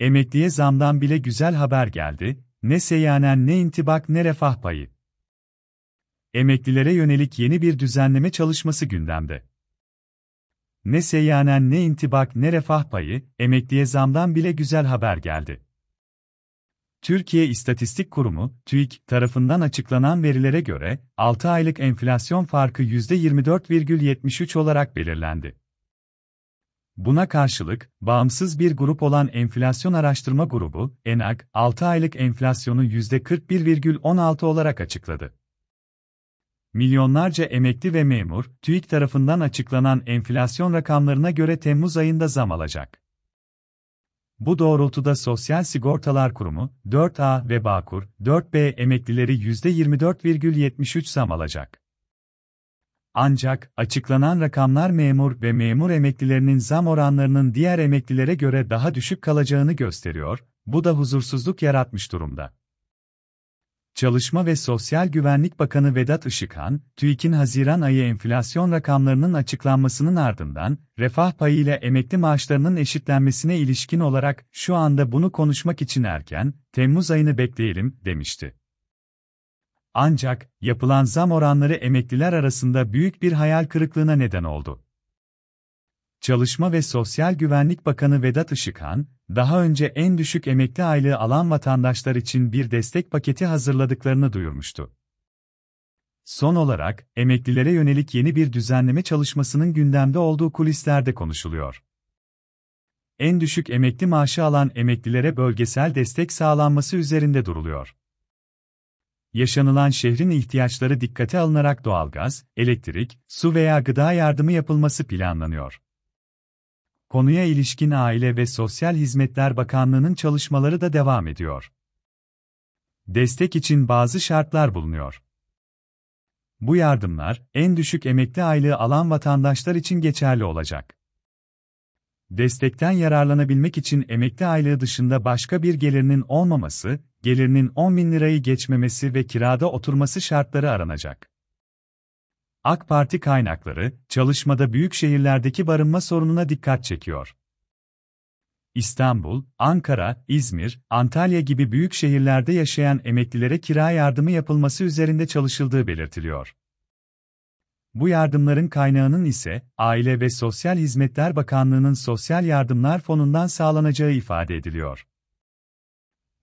Emekliye zamdan bile güzel haber geldi, ne seyyanen ne intibak ne refah payı. Emeklilere yönelik yeni bir düzenleme çalışması gündemde. Ne seyyanen ne intibak ne refah payı, emekliye zamdan bile güzel haber geldi. Türkiye İstatistik Kurumu, TÜİK, tarafından açıklanan verilere göre, 6 aylık enflasyon farkı %24,73 olarak belirlendi. Buna karşılık, bağımsız bir grup olan Enflasyon Araştırma Grubu, ENAK, 6 aylık enflasyonu %41,16 olarak açıkladı. Milyonlarca emekli ve memur, TÜİK tarafından açıklanan enflasyon rakamlarına göre Temmuz ayında zam alacak. Bu doğrultuda Sosyal Sigortalar Kurumu, 4A ve Bağkur, 4B emeklileri %24,73 zam alacak. Ancak açıklanan rakamlar memur ve memur emeklilerinin zam oranlarının diğer emeklilere göre daha düşük kalacağını gösteriyor. Bu da huzursuzluk yaratmış durumda. Çalışma ve Sosyal Güvenlik Bakanı Vedat Işıkhan, TÜİK'in Haziran ayı enflasyon rakamlarının açıklanmasının ardından, refah payı ile emekli maaşlarının eşitlenmesine ilişkin olarak şu anda bunu konuşmak için erken, Temmuz ayını bekleyelim, demişti. Ancak, yapılan zam oranları emekliler arasında büyük bir hayal kırıklığına neden oldu. Çalışma ve Sosyal Güvenlik Bakanı Vedat Işıkhan, daha önce en düşük emekli aylığı alan vatandaşlar için bir destek paketi hazırladıklarını duyurmuştu. Son olarak, emeklilere yönelik yeni bir düzenleme çalışmasının gündemde olduğu kulislerde konuşuluyor. En düşük emekli maaşı alan emeklilere bölgesel destek sağlanması üzerinde duruluyor yaşanılan şehrin ihtiyaçları dikkate alınarak doğalgaz, elektrik, su veya gıda yardımı yapılması planlanıyor. Konuya ilişkin Aile ve Sosyal Hizmetler Bakanlığı'nın çalışmaları da devam ediyor. Destek için bazı şartlar bulunuyor. Bu yardımlar, en düşük emekli aylığı alan vatandaşlar için geçerli olacak. Destekten yararlanabilmek için emekli aylığı dışında başka bir gelirinin olmaması, gelirinin 10 bin lirayı geçmemesi ve kirada oturması şartları aranacak. AK Parti kaynakları, çalışmada büyük şehirlerdeki barınma sorununa dikkat çekiyor. İstanbul, Ankara, İzmir, Antalya gibi büyük şehirlerde yaşayan emeklilere kira yardımı yapılması üzerinde çalışıldığı belirtiliyor. Bu yardımların kaynağının ise Aile ve Sosyal Hizmetler Bakanlığı'nın Sosyal Yardımlar Fonu'ndan sağlanacağı ifade ediliyor.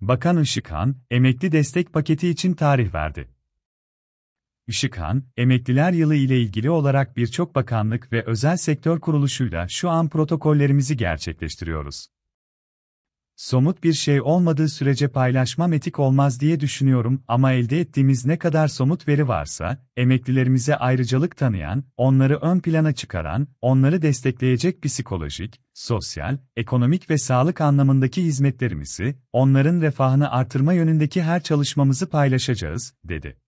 Bakan Işıkhan, emekli destek paketi için tarih verdi. Işıkhan, emekliler yılı ile ilgili olarak birçok bakanlık ve özel sektör kuruluşuyla şu an protokollerimizi gerçekleştiriyoruz. Somut bir şey olmadığı sürece paylaşmam etik olmaz diye düşünüyorum ama elde ettiğimiz ne kadar somut veri varsa, emeklilerimize ayrıcalık tanıyan, onları ön plana çıkaran, onları destekleyecek psikolojik, sosyal, ekonomik ve sağlık anlamındaki hizmetlerimizi, onların refahını artırma yönündeki her çalışmamızı paylaşacağız, dedi.